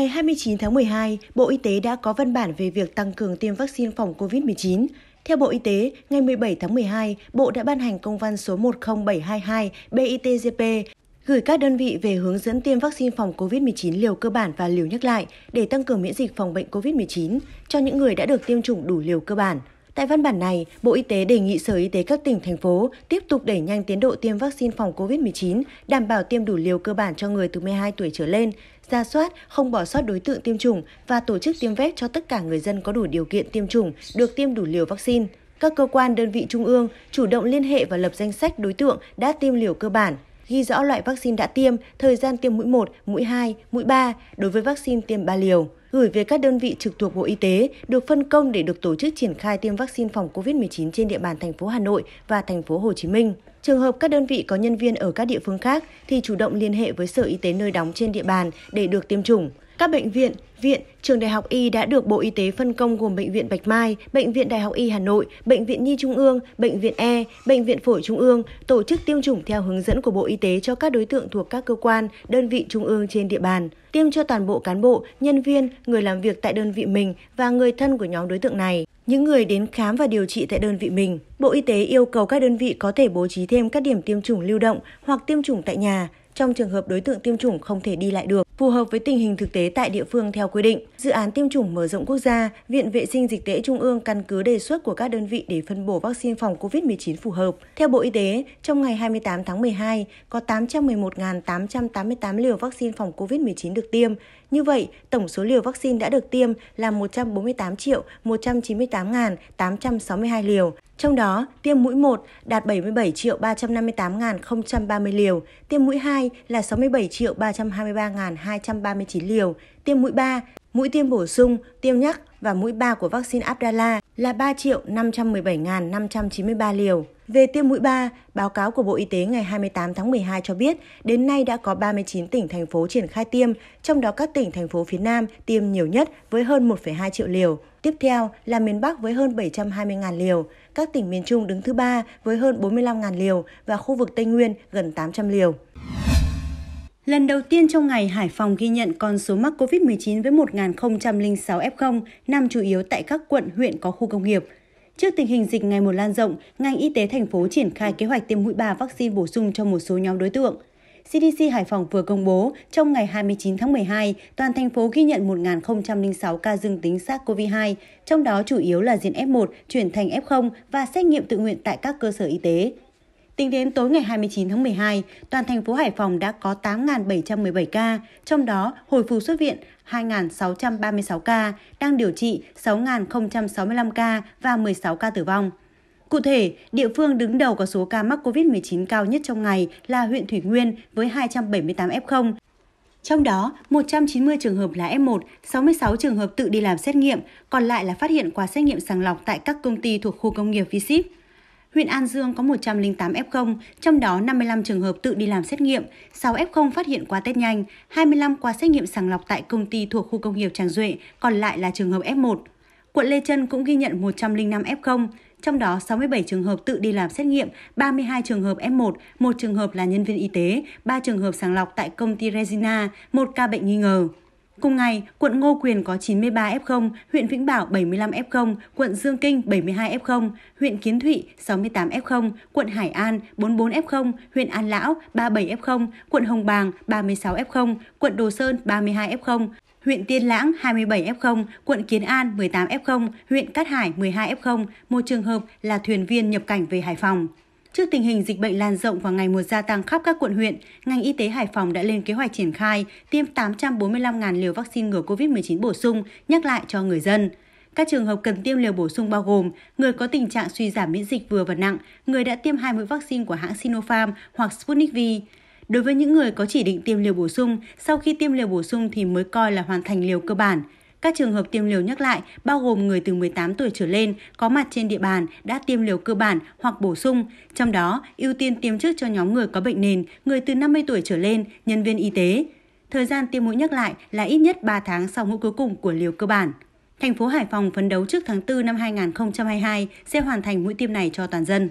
ngày 29 tháng 12, Bộ Y tế đã có văn bản về việc tăng cường tiêm vaccine phòng COVID-19. Theo Bộ Y tế, ngày 17 tháng 12, Bộ đã ban hành công văn số 10722 BITGP gửi các đơn vị về hướng dẫn tiêm vaccine phòng COVID-19 liều cơ bản và liều nhắc lại để tăng cường miễn dịch phòng bệnh COVID-19 cho những người đã được tiêm chủng đủ liều cơ bản. Tại văn bản này, Bộ Y tế đề nghị Sở Y tế các tỉnh, thành phố tiếp tục đẩy nhanh tiến độ tiêm vaccine phòng COVID-19, đảm bảo tiêm đủ liều cơ bản cho người từ 12 tuổi trở lên, ra soát, không bỏ sót đối tượng tiêm chủng và tổ chức tiêm vét cho tất cả người dân có đủ điều kiện tiêm chủng được tiêm đủ liều vaccine. Các cơ quan đơn vị trung ương chủ động liên hệ và lập danh sách đối tượng đã tiêm liều cơ bản, ghi rõ loại vaccine đã tiêm, thời gian tiêm mũi 1, mũi 2, mũi 3 đối với vaccine tiêm 3 liều gửi về các đơn vị trực thuộc Bộ Y tế được phân công để được tổ chức triển khai tiêm vaccine phòng COVID-19 trên địa bàn thành phố Hà Nội và thành phố Hồ Chí Minh. Trường hợp các đơn vị có nhân viên ở các địa phương khác thì chủ động liên hệ với Sở Y tế nơi đóng trên địa bàn để được tiêm chủng. Các bệnh viện, viện, trường đại học y đã được Bộ Y tế phân công gồm Bệnh viện Bạch Mai, Bệnh viện Đại học Y Hà Nội, Bệnh viện Nhi Trung ương, Bệnh viện E, Bệnh viện Phổi Trung ương tổ chức tiêm chủng theo hướng dẫn của Bộ Y tế cho các đối tượng thuộc các cơ quan, đơn vị trung ương trên địa bàn. Tiêm cho toàn bộ cán bộ, nhân viên, người làm việc tại đơn vị mình và người thân của nhóm đối tượng này những người đến khám và điều trị tại đơn vị mình. Bộ Y tế yêu cầu các đơn vị có thể bố trí thêm các điểm tiêm chủng lưu động hoặc tiêm chủng tại nhà trong trường hợp đối tượng tiêm chủng không thể đi lại được, phù hợp với tình hình thực tế tại địa phương theo quy định. Dự án tiêm chủng mở rộng quốc gia, Viện Vệ sinh Dịch tễ Trung ương căn cứ đề xuất của các đơn vị để phân bổ vaccine phòng COVID-19 phù hợp. Theo Bộ Y tế, trong ngày 28 tháng 12, có 811.888 liều vaccine phòng COVID-19 được tiêm. Như vậy, tổng số liều vaccine đã được tiêm là 148 198.862 liều. Trong đó, tiêm mũi 1 đạt 77 triệu 358.030 liều, tiêm mũi 2 là 67 triệu 323.239 liều, tiêm mũi 3, mũi tiêm bổ sung, tiêm nhắc và mũi 3 của vaccine Abdala là 3 triệu 517.593 liều. Về tiêm mũi 3, báo cáo của Bộ Y tế ngày 28 tháng 12 cho biết đến nay đã có 39 tỉnh, thành phố triển khai tiêm, trong đó các tỉnh, thành phố phía Nam tiêm nhiều nhất với hơn 1,2 triệu liều. Tiếp theo là miền Bắc với hơn 720.000 liều, các tỉnh miền Trung đứng thứ ba với hơn 45.000 liều và khu vực Tây Nguyên gần 800 liều. Lần đầu tiên trong ngày, Hải Phòng ghi nhận con số mắc COVID-19 với 1.006 F0, nằm chủ yếu tại các quận, huyện có khu công nghiệp. Trước tình hình dịch ngày một lan rộng, ngành y tế thành phố triển khai kế hoạch tiêm mũi 3 vaccine bổ sung cho một số nhóm đối tượng. CDC Hải Phòng vừa công bố trong ngày 29 tháng 12, toàn thành phố ghi nhận 1.006 ca dương tính SARS-CoV-2, trong đó chủ yếu là diện F1 chuyển thành F0 và xét nghiệm tự nguyện tại các cơ sở y tế. Tính đến tối ngày 29 tháng 12, toàn thành phố Hải Phòng đã có 8.717 ca, trong đó hồi phục xuất viện 2.636 ca, đang điều trị 6.065 ca và 16 ca tử vong cụ thể địa phương đứng đầu có số ca mắc covid một chín cao nhất trong ngày là huyện thủy nguyên với 278 f trong đó 190 trường hợp là F1, 66 trường hợp tự đi làm xét nghiệm, còn lại là phát hiện qua xét nghiệm sàng lọc tại các công ty thuộc khu công nghiệp v ship Huyện An Dương có 108 F0, trong đó 55 trường hợp tự đi làm xét nghiệm, 6 F0 phát hiện qua test nhanh, 25 qua xét nghiệm sàng lọc tại công ty thuộc khu công nghiệp Tràng Duệ, còn lại là trường hợp F1. Quận Lê Trân cũng ghi nhận 105 F0, trong đó 67 trường hợp tự đi làm xét nghiệm, 32 trường hợp F1, một trường hợp là nhân viên y tế, 3 trường hợp sàng lọc tại công ty Resina, một ca bệnh nghi ngờ. Cùng ngày, quận Ngô Quyền có 93 F0, huyện Vĩnh Bảo 75 F0, quận Dương Kinh 72 F0, huyện Kiến Thụy 68 F0, quận Hải An 44 F0, huyện An Lão 37 F0, quận Hồng Bàng 36 F0, quận Đồ Sơn 32 F0, huyện Tiên Lãng 27 F0, quận Kiến An 18 F0, huyện Cát Hải 12 F0, một trường hợp là thuyền viên nhập cảnh về Hải Phòng. Trước tình hình dịch bệnh lan rộng và ngày một gia tăng khắp các quận huyện, ngành y tế Hải Phòng đã lên kế hoạch triển khai tiêm 845.000 liều vaccine ngừa COVID-19 bổ sung, nhắc lại cho người dân. Các trường hợp cần tiêm liều bổ sung bao gồm người có tình trạng suy giảm miễn dịch vừa và nặng, người đã tiêm hai mũi vaccine của hãng Sinopharm hoặc Sputnik V, Đối với những người có chỉ định tiêm liều bổ sung, sau khi tiêm liều bổ sung thì mới coi là hoàn thành liều cơ bản. Các trường hợp tiêm liều nhắc lại bao gồm người từ 18 tuổi trở lên có mặt trên địa bàn đã tiêm liều cơ bản hoặc bổ sung, trong đó ưu tiên tiêm trước cho nhóm người có bệnh nền, người từ 50 tuổi trở lên, nhân viên y tế. Thời gian tiêm mũi nhắc lại là ít nhất 3 tháng sau mũi cuối cùng của liều cơ bản. Thành phố Hải Phòng phấn đấu trước tháng 4 năm 2022 sẽ hoàn thành mũi tiêm này cho toàn dân.